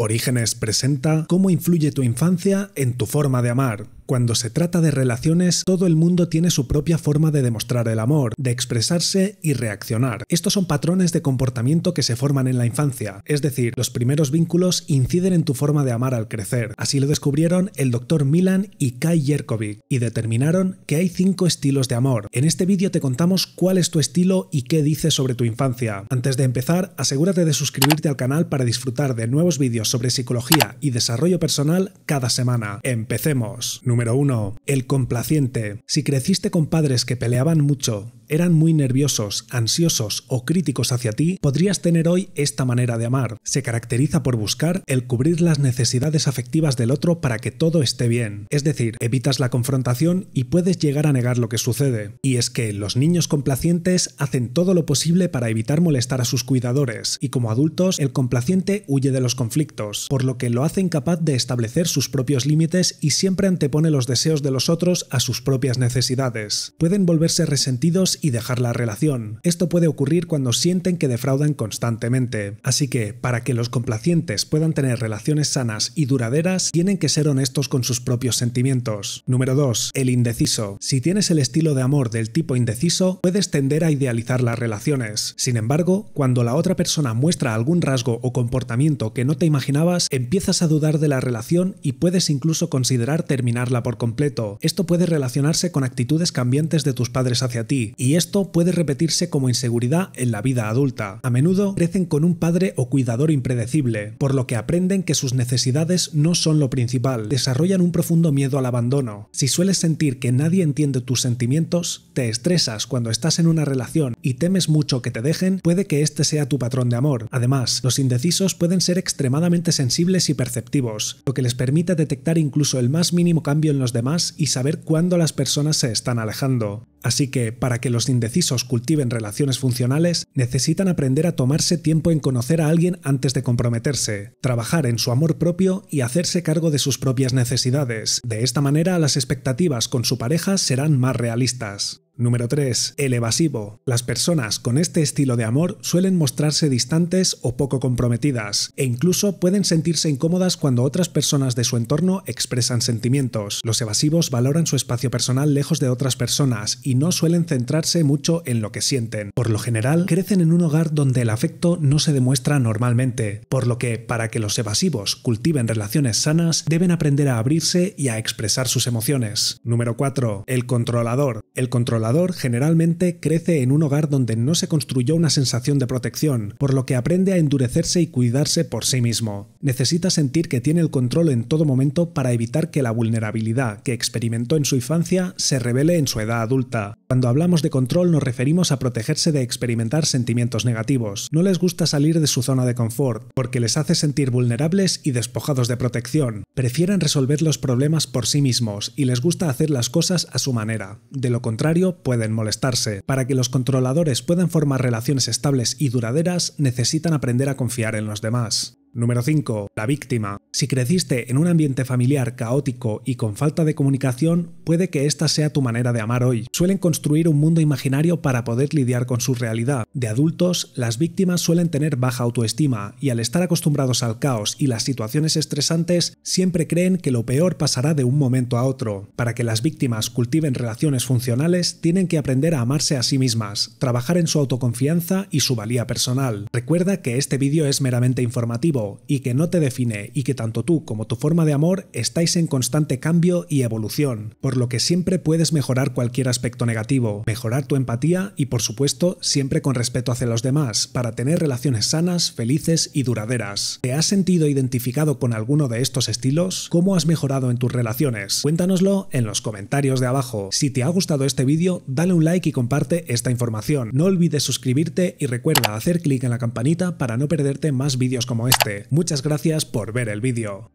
Orígenes presenta cómo influye tu infancia en tu forma de amar. Cuando se trata de relaciones, todo el mundo tiene su propia forma de demostrar el amor, de expresarse y reaccionar. Estos son patrones de comportamiento que se forman en la infancia, es decir, los primeros vínculos inciden en tu forma de amar al crecer. Así lo descubrieron el doctor Milan y Kai Yerkovic, y determinaron que hay cinco estilos de amor. En este vídeo te contamos cuál es tu estilo y qué dice sobre tu infancia. Antes de empezar, asegúrate de suscribirte al canal para disfrutar de nuevos vídeos sobre psicología y desarrollo personal cada semana. ¡Empecemos! número 1. El complaciente. Si creciste con padres que peleaban mucho, eran muy nerviosos, ansiosos o críticos hacia ti, podrías tener hoy esta manera de amar. Se caracteriza por buscar el cubrir las necesidades afectivas del otro para que todo esté bien. Es decir, evitas la confrontación y puedes llegar a negar lo que sucede. Y es que los niños complacientes hacen todo lo posible para evitar molestar a sus cuidadores, y como adultos, el complaciente huye de los conflictos, por lo que lo hace incapaz de establecer sus propios límites y siempre antepone los deseos de los otros a sus propias necesidades. Pueden volverse resentidos y dejar la relación. Esto puede ocurrir cuando sienten que defraudan constantemente. Así que, para que los complacientes puedan tener relaciones sanas y duraderas, tienen que ser honestos con sus propios sentimientos. Número 2. El indeciso. Si tienes el estilo de amor del tipo indeciso, puedes tender a idealizar las relaciones. Sin embargo, cuando la otra persona muestra algún rasgo o comportamiento que no te imaginabas, empiezas a dudar de la relación y puedes incluso considerar terminarla por completo. Esto puede relacionarse con actitudes cambiantes de tus padres hacia ti, y y esto puede repetirse como inseguridad en la vida adulta. A menudo crecen con un padre o cuidador impredecible, por lo que aprenden que sus necesidades no son lo principal, desarrollan un profundo miedo al abandono. Si sueles sentir que nadie entiende tus sentimientos, te estresas cuando estás en una relación y temes mucho que te dejen, puede que este sea tu patrón de amor. Además, los indecisos pueden ser extremadamente sensibles y perceptivos, lo que les permite detectar incluso el más mínimo cambio en los demás y saber cuándo las personas se están alejando. Así que, para que los indecisos cultiven relaciones funcionales, necesitan aprender a tomarse tiempo en conocer a alguien antes de comprometerse, trabajar en su amor propio y hacerse cargo de sus propias necesidades. De esta manera, las expectativas con su pareja serán más realistas. Número 3. El evasivo. Las personas con este estilo de amor suelen mostrarse distantes o poco comprometidas, e incluso pueden sentirse incómodas cuando otras personas de su entorno expresan sentimientos. Los evasivos valoran su espacio personal lejos de otras personas y no suelen centrarse mucho en lo que sienten. Por lo general, crecen en un hogar donde el afecto no se demuestra normalmente, por lo que, para que los evasivos cultiven relaciones sanas, deben aprender a abrirse y a expresar sus emociones. Número 4. El controlador. El controlador generalmente crece en un hogar donde no se construyó una sensación de protección, por lo que aprende a endurecerse y cuidarse por sí mismo. Necesita sentir que tiene el control en todo momento para evitar que la vulnerabilidad que experimentó en su infancia se revele en su edad adulta. Cuando hablamos de control nos referimos a protegerse de experimentar sentimientos negativos. No les gusta salir de su zona de confort, porque les hace sentir vulnerables y despojados de protección. Prefieren resolver los problemas por sí mismos y les gusta hacer las cosas a su manera. De lo contrario, pueden molestarse. Para que los controladores puedan formar relaciones estables y duraderas, necesitan aprender a confiar en los demás. Número 5. La víctima. Si creciste en un ambiente familiar caótico y con falta de comunicación, puede que esta sea tu manera de amar hoy. Suelen construir un mundo imaginario para poder lidiar con su realidad. De adultos, las víctimas suelen tener baja autoestima y al estar acostumbrados al caos y las situaciones estresantes, siempre creen que lo peor pasará de un momento a otro. Para que las víctimas cultiven relaciones funcionales, tienen que aprender a amarse a sí mismas, trabajar en su autoconfianza y su valía personal. Recuerda que este vídeo es meramente informativo y que no te define y que tanto tú como tu forma de amor estáis en constante cambio y evolución, por lo que siempre puedes mejorar cualquier aspecto negativo, mejorar tu empatía y por supuesto siempre con respeto hacia los demás para tener relaciones sanas, felices y duraderas. ¿Te has sentido identificado con alguno de estos estilos? ¿Cómo has mejorado en tus relaciones? Cuéntanoslo en los comentarios de abajo. Si te ha gustado este vídeo, dale un like y comparte esta información. No olvides suscribirte y recuerda hacer clic en la campanita para no perderte más vídeos como este. Muchas gracias por ver el vídeo.